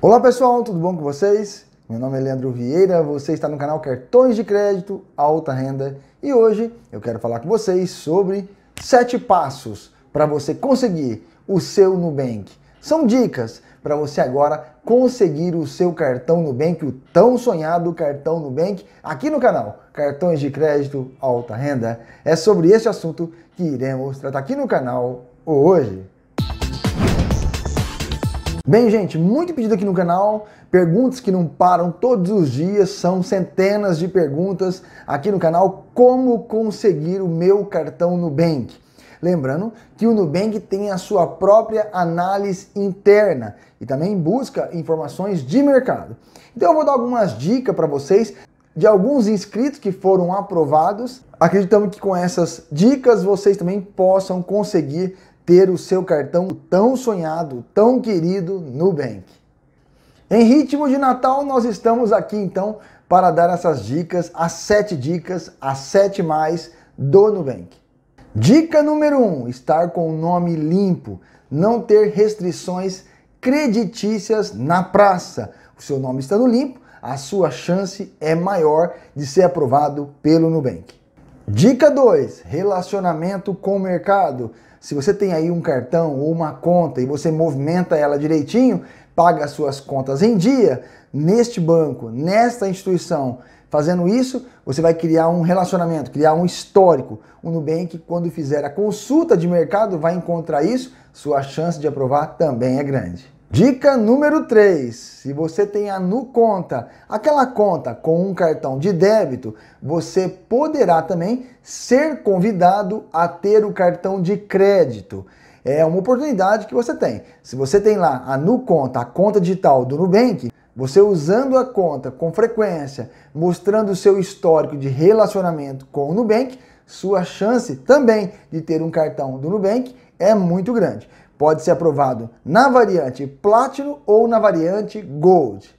Olá pessoal, tudo bom com vocês? Meu nome é Leandro Vieira, você está no canal Cartões de Crédito Alta Renda e hoje eu quero falar com vocês sobre sete passos para você conseguir o seu Nubank. São dicas para você agora conseguir o seu cartão Nubank, o tão sonhado cartão Nubank, aqui no canal Cartões de Crédito Alta Renda. É sobre esse assunto que iremos tratar aqui no canal hoje. Bem, gente, muito pedido aqui no canal, perguntas que não param todos os dias, são centenas de perguntas aqui no canal, como conseguir o meu cartão Nubank. Lembrando que o Nubank tem a sua própria análise interna e também busca informações de mercado. Então eu vou dar algumas dicas para vocês de alguns inscritos que foram aprovados. Acreditamos que com essas dicas vocês também possam conseguir ter o seu cartão tão sonhado, tão querido Nubank. Em ritmo de Natal, nós estamos aqui então para dar essas dicas, as sete dicas, as sete mais do Nubank. Dica número um, estar com o nome limpo, não ter restrições creditícias na praça. O seu nome estando limpo, a sua chance é maior de ser aprovado pelo Nubank. Dica 2: relacionamento com o mercado. Se você tem aí um cartão ou uma conta e você movimenta ela direitinho, paga suas contas em dia neste banco, nesta instituição, Fazendo isso, você vai criar um relacionamento, criar um histórico. O Nubank, quando fizer a consulta de mercado, vai encontrar isso, sua chance de aprovar também é grande. Dica número 3. Se você tem a Nu Conta, aquela conta com um cartão de débito, você poderá também ser convidado a ter o cartão de crédito. É uma oportunidade que você tem. Se você tem lá a Nu Conta, a conta digital do Nubank, você usando a conta com frequência, mostrando o seu histórico de relacionamento com o Nubank, sua chance também de ter um cartão do Nubank é muito grande pode ser aprovado na variante Platinum ou na variante Gold.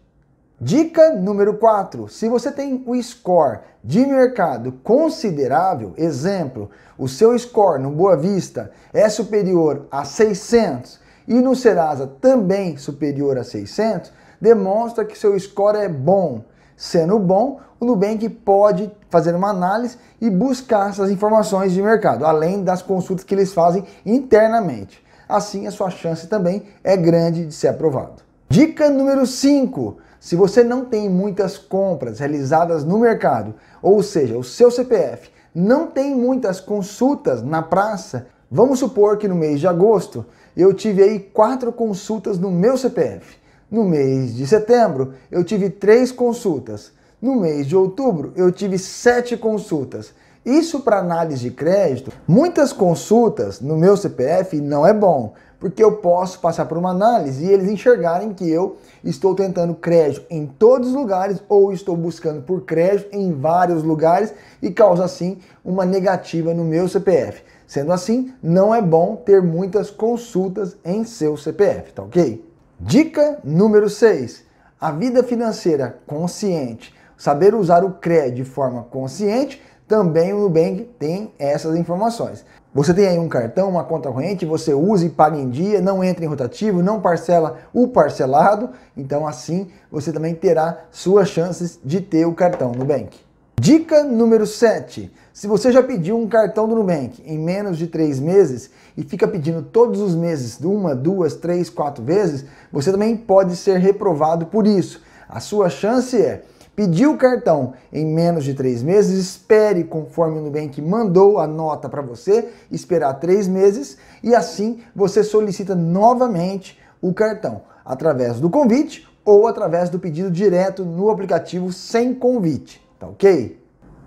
Dica número 4. Se você tem o um score de mercado considerável, exemplo, o seu score no Boa Vista é superior a 600 e no Serasa também superior a 600, demonstra que seu score é bom. Sendo bom, o Nubank pode fazer uma análise e buscar essas informações de mercado, além das consultas que eles fazem internamente assim a sua chance também é grande de ser aprovado. Dica número 5. Se você não tem muitas compras realizadas no mercado, ou seja, o seu CPF não tem muitas consultas na praça, vamos supor que no mês de agosto eu tive aí quatro consultas no meu CPF. No mês de setembro eu tive três consultas. No mês de outubro eu tive sete consultas. Isso para análise de crédito, muitas consultas no meu CPF não é bom, porque eu posso passar por uma análise e eles enxergarem que eu estou tentando crédito em todos os lugares ou estou buscando por crédito em vários lugares e causa assim uma negativa no meu CPF. Sendo assim, não é bom ter muitas consultas em seu CPF, tá ok? Dica número 6. A vida financeira consciente. Saber usar o crédito de forma consciente também o Nubank tem essas informações. Você tem aí um cartão, uma conta corrente, você usa e paga em dia, não entra em rotativo, não parcela o parcelado, então assim você também terá suas chances de ter o cartão Nubank. Dica número 7. Se você já pediu um cartão do Nubank em menos de 3 meses e fica pedindo todos os meses, uma, duas, três, quatro vezes, você também pode ser reprovado por isso. A sua chance é Pediu o cartão em menos de três meses, espere conforme o Nubank mandou a nota para você, esperar três meses e assim você solicita novamente o cartão através do convite ou através do pedido direto no aplicativo sem convite, tá ok?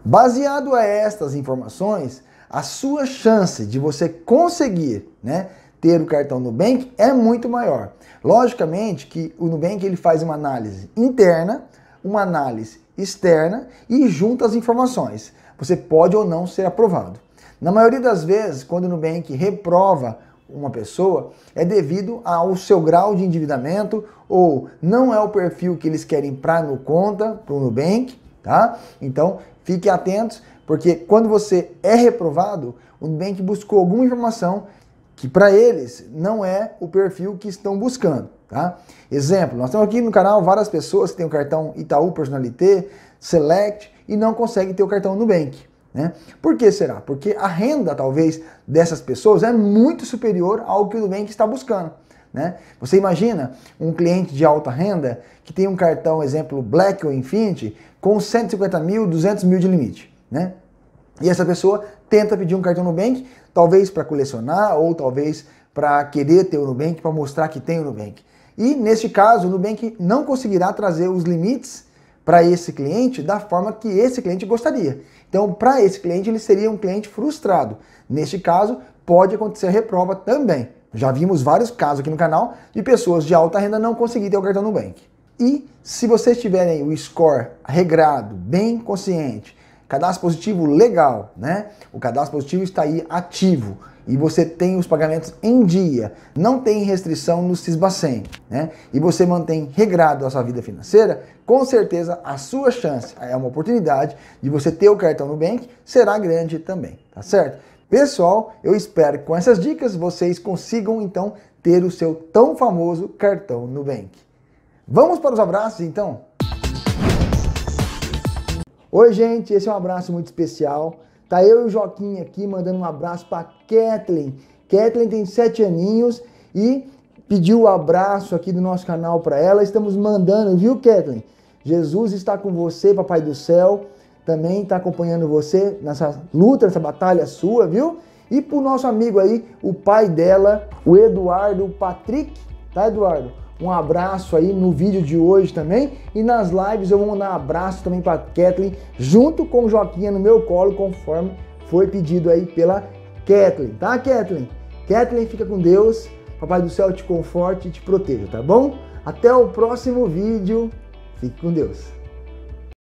Baseado a estas informações, a sua chance de você conseguir, né, ter o cartão Nubank é muito maior. Logicamente que o Nubank ele faz uma análise interna uma análise externa e junta as informações. Você pode ou não ser aprovado. Na maioria das vezes, quando o Nubank reprova uma pessoa, é devido ao seu grau de endividamento ou não é o perfil que eles querem para no conta, para o Nubank, tá? Então, fique atentos, porque quando você é reprovado, o Nubank buscou alguma informação que para eles não é o perfil que estão buscando. Tá? Exemplo, nós temos aqui no canal várias pessoas que têm o cartão Itaú Personalité, Select e não conseguem ter o cartão Nubank. Né? Por que será? Porque a renda, talvez, dessas pessoas é muito superior ao que o Nubank está buscando. Né? Você imagina um cliente de alta renda que tem um cartão, exemplo, Black ou Infinity, com 150 mil, 200 mil de limite. Né? E essa pessoa tenta pedir um cartão Nubank, talvez para colecionar ou talvez para querer ter o Nubank, para mostrar que tem o Nubank. E neste caso, o Nubank não conseguirá trazer os limites para esse cliente da forma que esse cliente gostaria. Então, para esse cliente, ele seria um cliente frustrado. Neste caso, pode acontecer reprova também. Já vimos vários casos aqui no canal de pessoas de alta renda não conseguirem ter o cartão Nubank. E se vocês tiverem o score regrado, bem consciente, Cadastro positivo legal, né? O cadastro positivo está aí ativo e você tem os pagamentos em dia, não tem restrição no Cisbacen, né? E você mantém regrado a sua vida financeira, com certeza a sua chance é uma oportunidade de você ter o cartão Nubank será grande também, tá certo? Pessoal, eu espero que com essas dicas vocês consigam então ter o seu tão famoso cartão Nubank. Vamos para os abraços então? Oi, gente, esse é um abraço muito especial. Tá eu e o Joaquim aqui mandando um abraço para Kathleen. Kathleen tem sete aninhos e pediu o um abraço aqui do nosso canal para ela. Estamos mandando, viu, Kathleen? Jesus está com você, Papai do Céu. Também está acompanhando você nessa luta, nessa batalha sua, viu? E para o nosso amigo aí, o pai dela, o Eduardo Patrick, tá, Eduardo? um abraço aí no vídeo de hoje também. E nas lives eu vou mandar um abraço também para Kathleen, junto com Joaquinha no meu colo, conforme foi pedido aí pela Kathleen, tá, Kathleen? Kathleen, fica com Deus. Papai do céu te conforte e te proteja, tá bom? Até o próximo vídeo. Fique com Deus.